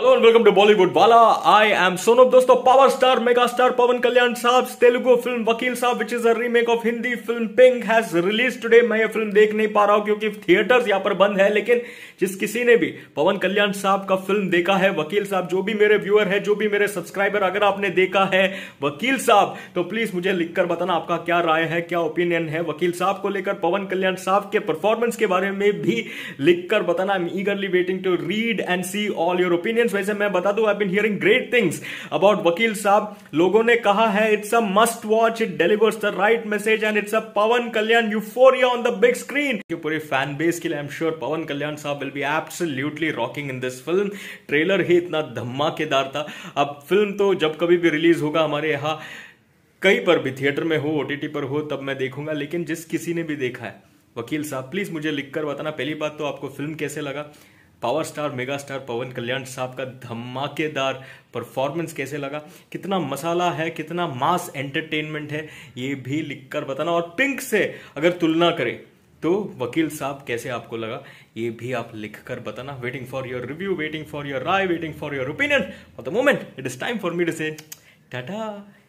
hello and welcome to Bollywood वाला I am Sonam दोस्तों power star mega star Pawan Kalyan साहब Telugu film Vakeel Saab which is a remake of Hindi film Pink has release today मैं ये film देख नहीं पा रहा हूं क्योंकि थिएटर्स यहां पर बंद है लेकिन जिस किसी ने भी पवन कल्याण साहब का फिल्म देखा है वकील साहब जो भी मेरे व्यूअर है जो भी मेरे सब्सक्राइबर अगर आपने देखा है वकील साहब तो प्लीज मुझे लिखकर बताना आपका क्या राय है क्या ओपिनियन है वकील साहब को लेकर पवन कल्याण साहब के परफॉर्मेंस के बारे में भी लिखकर बताना I am eagerly waiting to read and see all your opinion experience वैसे मैं बता दू I been hearing great things about Vakeel Saab लोगों ने कहा है it's a must watch it delivers the right message and it's a Pawan Kalyan euphoria on the big screen पूरे fan base के लिए I am sure Pawan Kalyan साहब will be absolutely rocking in this film trailer ही इतना धमाकेदार था अब फिल्म तो जब कभी भी रिलीज होगा हमारे यहाँ कहीं पर भी थिएटर में हो ओटीटी पर हो तब मैं देखूंगा लेकिन जिस किसी ने भी देखा है वकील साहब प्लीज मुझे लिखकर बताना पहली बात तो आपको फिल्म कैसे लगा power star mega star Pawan Kalyan साहब का धमाकेदार परफॉर्मेंस कैसे लगा कितना मसाला है कितना मास एंटरटेनमेंट है ये भी लिखकर बताना और पिंक से अगर तुलना करें तो वकील साहब कैसे आपको लगा ये भी आप लिखकर बताना waiting for your review waiting for your राय waiting for your opinion for the moment it is time for me to say Tata